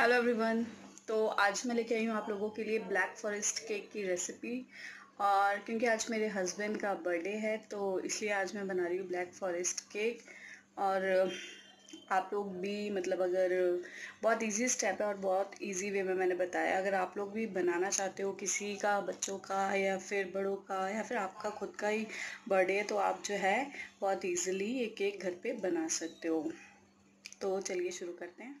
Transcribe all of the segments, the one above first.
hello everyone तो आज मैं लेके आई हूँ आप लोगों के लिए ब्लैक फॉरेस्ट केक की रेसिपी और क्योंकि आज मेरे हस्बैंड का बर्थडे है तो इसलिए आज मैं बना रही हूँ ब्लैक फॉरेस्ट केक और आप लोग भी मतलब अगर बहुत इजी स्टेप है और बहुत इजी वे में मैंने बताया अगर आप लोग भी बनाना चाहते हो किसी का बच्चों का या फिर बड़ों का या फिर आपका खुद का ही बर्थडे है तो आप जो है बहुत इजीली ये केक घर पे बना सकते हो तो चलिए शुरू करते हैं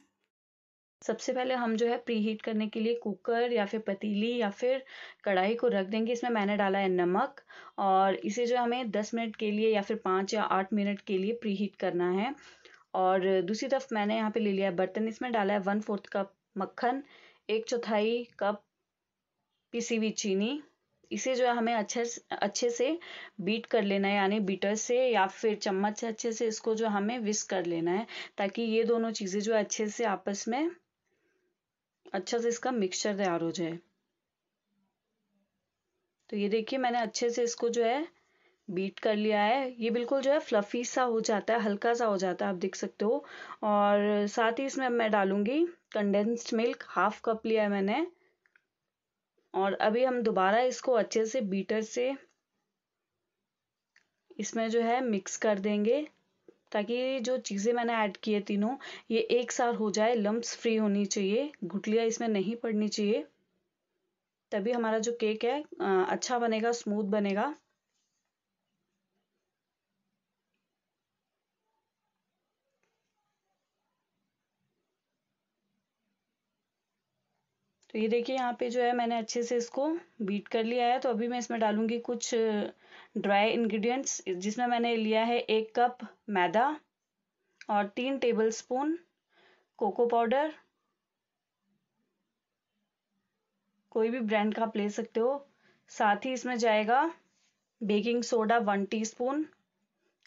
सबसे पहले हम जो है प्री हीट करने के लिए कुकर या फिर पतीली या फिर कढ़ाई को रख देंगे इसमें मैंने डाला है नमक और इसे जो हमें 10 मिनट के लिए या फिर 5 या आठ मिनट के लिए प्री हीट करना है और दूसरी तरफ मैंने यहाँ पे ले लिया है बर्तन इसमें डाला है वन फोर्थ कप मक्खन एक चौथाई कप पीसी हुई चीनी इसे जो है हमें अच्छे अच्छे से बीट कर लेना है यानी बीटर से या फिर चम्मच से अच्छे से इसको जो हमें विस्क कर लेना है ताकि ये दोनों चीज़ें जो है अच्छे से आपस में अच्छा से इसका मिक्सचर तैयार हो जाए तो ये देखिए मैंने अच्छे से इसको जो है बीट कर लिया है ये बिल्कुल जो है फ्लफ़ी सा हो जाता है हल्का सा हो जाता है आप देख सकते हो और साथ ही इसमें मैं डालूंगी कंडेंस्ड मिल्क हाफ कप लिया है मैंने और अभी हम दोबारा इसको अच्छे से बीटर से इसमें जो है मिक्स कर देंगे ताकि जो चीज़ें मैंने ऐड की है तीनों ये एक साल हो जाए लम्ब्स फ्री होनी चाहिए गुटलियाँ इसमें नहीं पड़नी चाहिए तभी हमारा जो केक है अच्छा बनेगा स्मूथ बनेगा तो ये देखिए यहाँ पे जो है मैंने अच्छे से इसको बीट कर लिया है तो अभी मैं इसमें डालूंगी कुछ ड्राई इंग्रेडिएंट्स जिसमें मैंने लिया है एक कप मैदा और तीन टेबलस्पून कोको पाउडर कोई भी ब्रांड का आप ले सकते हो साथ ही इसमें जाएगा baking soda one teaspoon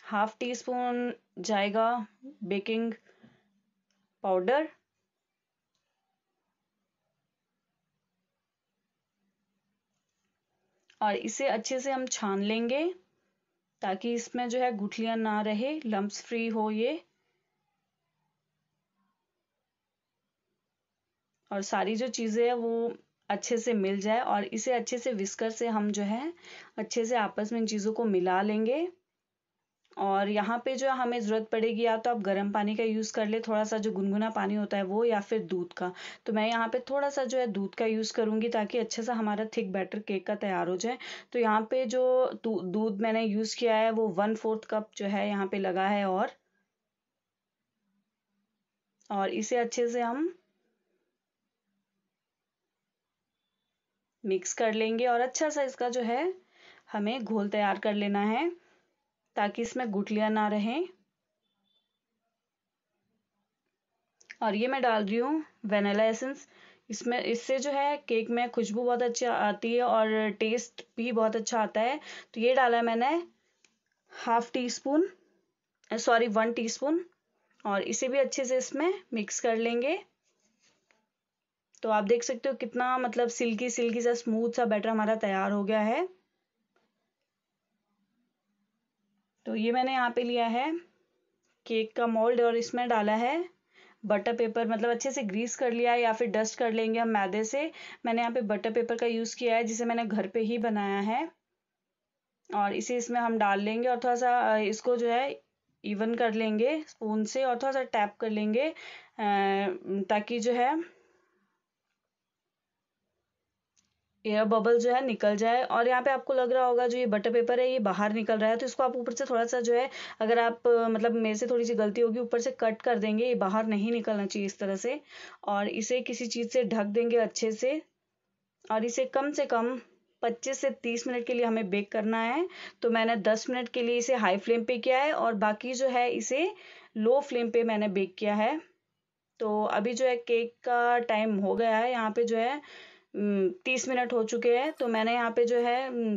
half teaspoon जाएगा बेकिंग पाउडर और इसे अच्छे से हम छान लेंगे ताकि इसमें जो है गुठलियां ना रहे लम्ब फ्री हो ये और सारी जो चीज़ें है वो अच्छे से मिल जाए और इसे अच्छे से विस्कर से हम जो है अच्छे से आपस में इन चीज़ों को मिला लेंगे और यहाँ पे जो हमें ज़रूरत पड़ेगी या तो आप गर्म पानी का यूज़ कर ले थोड़ा सा जो गुनगुना पानी होता है वो या फिर दूध का तो मैं यहाँ पे थोड़ा सा जो है दूध का यूज़ करूँगी ताकि अच्छे से हमारा थिक बैटर केक का तैयार हो जाए तो यहाँ पे जो दूध मैंने यूज़ किया है वो वन फोर्थ कप जो है यहाँ पे लगा है और और इसे अच्छे से हम मिक्स कर लेंगे और अच्छा सा इसका जो है हमें घोल तैयार कर लेना है ताकि इसमें गुटलियाँ ना रहें और ये मैं डाल रही हूँ वेनेला एसेंस इसमें इससे जो है केक में खुशबू बहुत अच्छी आती है और टेस्ट भी बहुत अच्छा आता है तो ये डाला मैंने half teaspoon sorry one teaspoon और इसे भी अच्छे से इसमें मिक्स कर लेंगे तो आप देख सकते हो कितना मतलब सिल्की सिल्की सा स्मूथ सा बैटर हमारा तैयार हो गया है तो ये मैंने यहाँ पे लिया है केक का मोल्ड और इसमें डाला है बटर पेपर मतलब अच्छे से ग्रीस कर लिया है या फिर डस्ट कर लेंगे हम मैदे से मैंने यहाँ पे बटर पेपर का यूज़ किया है जिसे मैंने घर पे ही बनाया है और इसे इसमें हम डाल लेंगे और थोड़ा सा इसको जो है इवन कर लेंगे स्पून से और थोड़ा सा टैप कर लेंगे ताकि जो है एयर बबल जो है निकल जाए और यहाँ पे आपको लग रहा होगा जो ये बटर पेपर है ये बाहर निकल रहा है तो इसको आप ऊपर से थोड़ा सा जो है अगर आप मतलब मेरे से थोड़ी सी गलती होगी ऊपर से कट कर देंगे ये बाहर नहीं निकलना चाहिए इस तरह से और इसे किसी चीज़ से ढक देंगे अच्छे से और इसे कम से कम 25 से 30 मिनट के लिए हमें बेक करना है तो मैंने 10 मिनट के लिए इसे हाई फ्लेम पे किया है और बाकी जो है इसे लो फ्लेम पे मैंने बेक किया है तो अभी जो है केक का टाइम हो गया है यहाँ पे जो है हम्म, तीस मिनट हो चुके हैं तो मैंने यहाँ पे जो है प्रिक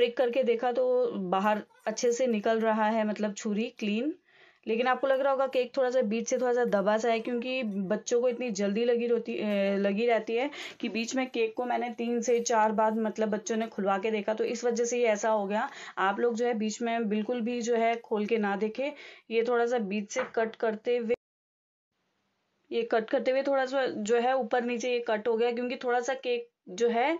हम्म, करके देखा तो बाहर अच्छे से निकल रहा है मतलब छुरी क्लीन लेकिन आपको लग रहा होगा केक थोड़ा सा बीच से थोड़ा सा दबा सा है क्योंकि बच्चों को इतनी जल्दी लगी रहती लगी रहती है कि बीच में केक को मैंने तीन से चार बार मतलब बच्चों ने खुलवा के देखा तो इस वजह से ये ऐसा हो गया आप लोग जो है बीच में बिल्कुल भी जो है खोल के ना देखे ये थोड़ा सा बीच से कट करते हुए ये कट करते हुए थोड़ा सा जो है ऊपर नीचे ये कट हो गया क्योंकि थोड़ा सा केक जो है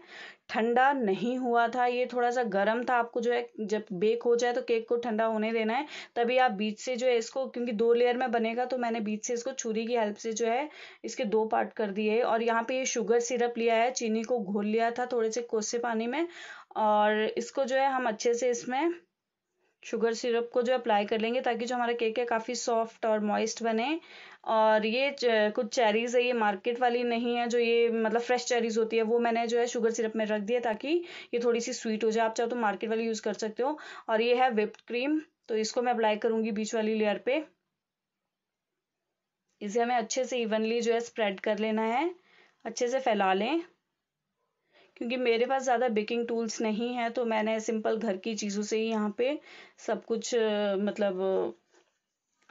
ठंडा नहीं हुआ था ये थोड़ा सा गर्म था आपको जो है जब बेक हो जाए तो केक को ठंडा होने देना है तभी आप बीच से जो है इसको क्योंकि दो लेयर में बनेगा तो मैंने बीच से इसको छुरी की हेल्प से जो है इसके दो पार्ट कर दिए और यहाँ पे ये शुगर सिरप लिया है चीनी को घोल लिया था थोड़े से कोसे पानी में और इसको जो है हम अच्छे से इसमें शुगर सिरप को जो अप्लाई कर लेंगे ताकि जो हमारा केक है काफ़ी सॉफ्ट और मॉइस्ट बने और ये कुछ चेरीज़ है ये मार्केट वाली नहीं है जो ये मतलब फ्रेश चेरीज़ होती है वो मैंने जो है शुगर सिरप में रख दिया ताकि ये थोड़ी सी स्वीट हो जाए आप चाहो तो मार्केट वाली यूज़ कर सकते हो और ये है विप्ड क्रीम तो इसको मैं अप्लाई करूंगी बीच वाली लेयर पे इसे हमें अच्छे से इवनली जो है स्प्रेड कर लेना है अच्छे से फैला लें क्योंकि मेरे पास ज़्यादा बेकिंग टूल्स नहीं है तो मैंने सिंपल घर की चीज़ों से ही यहाँ पे सब कुछ मतलब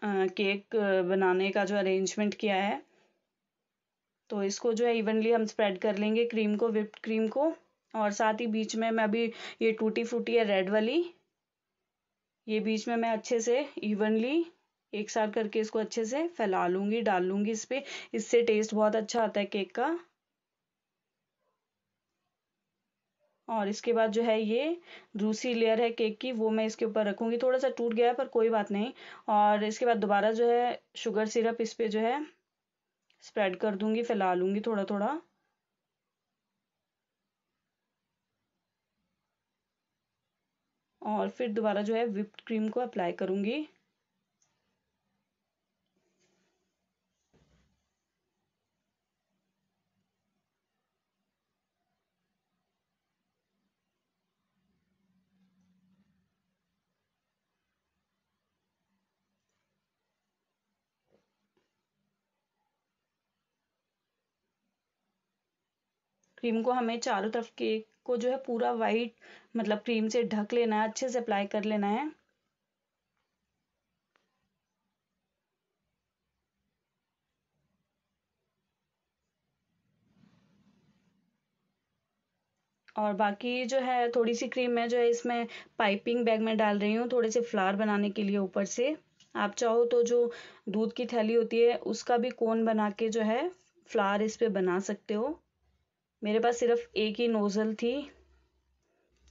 केक बनाने का जो अरेंजमेंट किया है तो इसको जो है इवनली हम स्प्रेड कर लेंगे क्रीम को विप्ड क्रीम को और साथ ही बीच में मैं अभी ये टूटी फूटी है रेड वाली ये बीच में मैं अच्छे से इवनली एक साथ करके इसको अच्छे से फैला लूँगी डाल लूँगी इस पर इससे टेस्ट बहुत अच्छा आता है केक का और इसके बाद जो है ये दूसरी लेयर है केक की वो मैं इसके ऊपर रखूँगी थोड़ा सा टूट गया है पर कोई बात नहीं और इसके बाद दोबारा जो है शुगर सिरप इस पर जो है स्प्रेड कर दूँगी फैला लूँगी थोड़ा थोड़ा और फिर दोबारा जो है विप्ड क्रीम को अप्लाई करूँगी क्रीम को हमें चारों तरफ केक को जो है पूरा वाइट मतलब क्रीम से ढक लेना है अच्छे से अप्लाई कर लेना है और बाकी जो है थोड़ी सी क्रीम मैं जो है इसमें पाइपिंग बैग में डाल रही हूँ थोड़े से फ्लावर बनाने के लिए ऊपर से आप चाहो तो जो दूध की थैली होती है उसका भी कोन बना के जो है फ्लावर इस पर बना सकते हो मेरे पास सिर्फ एक ही नोज़ल थी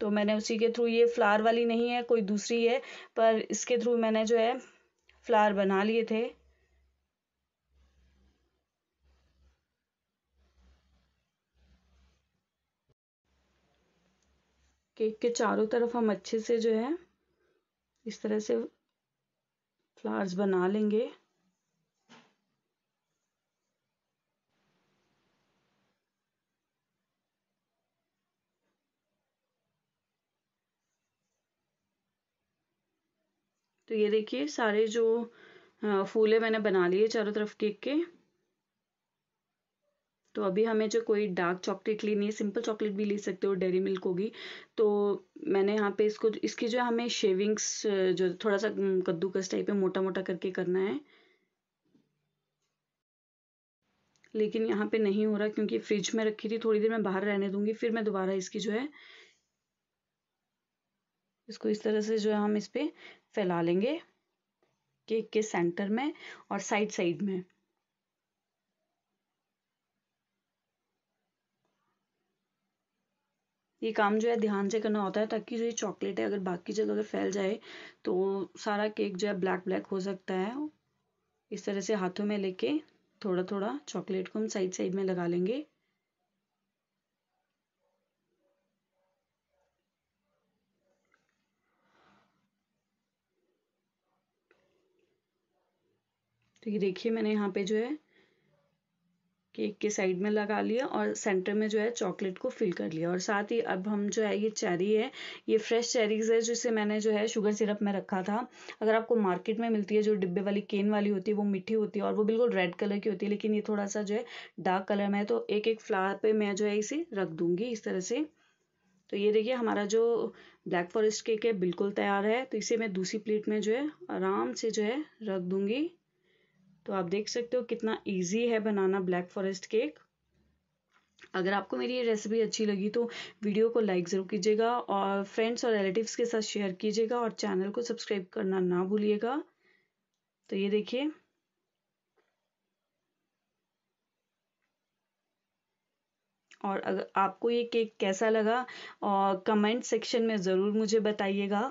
तो मैंने उसी के थ्रू ये फ्लावर वाली नहीं है कोई दूसरी है पर इसके थ्रू मैंने जो है फ्लावर बना लिए थे केक के चारों तरफ हम अच्छे से जो है इस तरह से फ्लावर्स बना लेंगे तो ये देखिए सारे जो फूले मैंने बना लिए चारों तरफ केक के तो अभी हमें जो कोई डार्क चॉकलेट लेनी है सिंपल चॉकलेट भी ले सकते हो डेरी मिल्क होगी तो मैंने यहाँ पे इसको इसकी जो हमें शेविंग्स जो थोड़ा सा कद्दूकस टाइप है मोटा मोटा करके करना है लेकिन यहाँ पे नहीं हो रहा क्योंकि फ्रिज में रखी थी थोड़ी देर मैं बाहर रहने दूंगी फिर मैं दोबारा इसकी जो है इसको इस तरह से जो है हम इस पर फैला लेंगे केक के सेंटर में और साइड साइड में ये काम जो है ध्यान से करना होता है ताकि जो ये चॉकलेट है अगर बाकी जगह अगर फैल जाए तो सारा केक जो है ब्लैक ब्लैक हो सकता है इस तरह से हाथों में लेके थोड़ा थोड़ा चॉकलेट को हम साइड साइड में लगा लेंगे ये देखिए मैंने यहाँ पे जो है केक के साइड में लगा लिया और सेंटर में जो है चॉकलेट को फिल कर लिया और साथ ही अब हम जो है ये चेरी है ये फ्रेश चेरीज है जिसे मैंने जो है शुगर सिरप में रखा था अगर आपको मार्केट में मिलती है जो डिब्बे वाली केन वाली होती है वो मीठी होती है और वो बिल्कुल रेड कलर की होती है लेकिन ये थोड़ा सा जो है डार्क कलर में है तो एक एक फ्लावर पे मैं जो है इसे रख दूंगी इस तरह से तो ये देखिए हमारा जो ब्लैक फॉरेस्ट केक है बिल्कुल तैयार है तो इसे मैं दूसरी प्लेट में जो है आराम से जो है रख दूंगी तो आप देख सकते हो कितना ईजी है बनाना ब्लैक फॉरेस्ट केक अगर आपको मेरी ये रेसिपी अच्छी लगी तो वीडियो को लाइक ज़रूर कीजिएगा और फ्रेंड्स और रिलेटिव्स के साथ शेयर कीजिएगा और चैनल को सब्सक्राइब करना ना भूलिएगा तो ये देखिए और अगर आपको ये केक कैसा लगा और कमेंट सेक्शन में ज़रूर मुझे बताइएगा